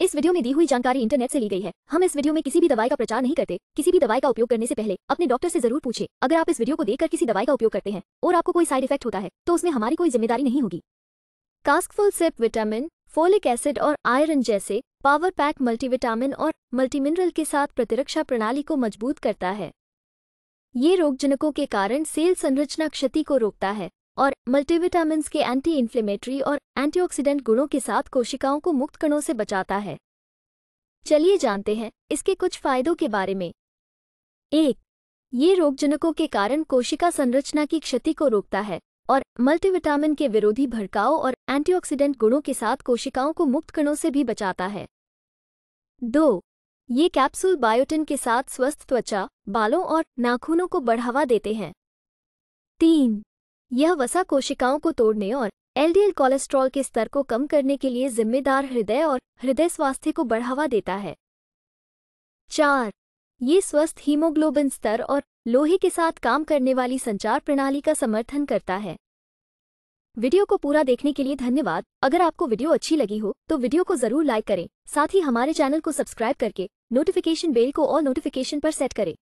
इस वीडियो में दी हुई जानकारी इंटरनेट से ली गई है हम इस वीडियो में किसी भी दवाई का प्रचार नहीं करते किसी भी दवाई का उपयोग करने से पहले अपने डॉक्टर से जरूर पूछे अगर आप इस वीडियो को देखकर किसी दवाई का उपयोग करते हैं और आपको कोई साइड इफेक्ट होता है तो उसमें हमारी कोई जिम्मेदारी नहीं होगी कास्कफुल सिप विटामिन फोलिक एसिड और आयरन जैसे पावर पैक मल्टीविटामिन और मल्टीमिनरल के साथ प्रतिरक्षा प्रणाली को मजबूत करता है ये रोगजनकों के कारण सेल संरचना क्षति को रोकता है और मल्टीविटामिन के एंटी इन्फ्लेमेटरी और एंटीऑक्सीडेंट गुणों के साथ कोशिकाओं को मुक्त कणों से बचाता है चलिए जानते हैं इसके कुछ फायदों के बारे में एक ये रोगजनकों के कारण कोशिका संरचना की क्षति को रोकता है और मल्टीविटामिन के विरोधी भड़काओ और एंटीऑक्सीडेंट गुणों के साथ कोशिकाओं को मुक्त कणों से भी बचाता है दो ये कैप्सूल बायोटिन के साथ स्वस्थ त्वचा बालों और नाखूनों को बढ़ावा देते हैं तीन यह वसा कोशिकाओं को तोड़ने और एलडीएल कोलेस्ट्रॉल के स्तर को कम करने के लिए जिम्मेदार हृदय और हृदय स्वास्थ्य को बढ़ावा देता है चार ये स्वस्थ हीमोग्लोबिन स्तर और लोहे के साथ काम करने वाली संचार प्रणाली का समर्थन करता है वीडियो को पूरा देखने के लिए धन्यवाद अगर आपको वीडियो अच्छी लगी हो तो वीडियो को जरूर लाइक करें साथ ही हमारे चैनल को सब्सक्राइब करके नोटिफिकेशन बेल को और नोटिफिकेशन पर सेट करें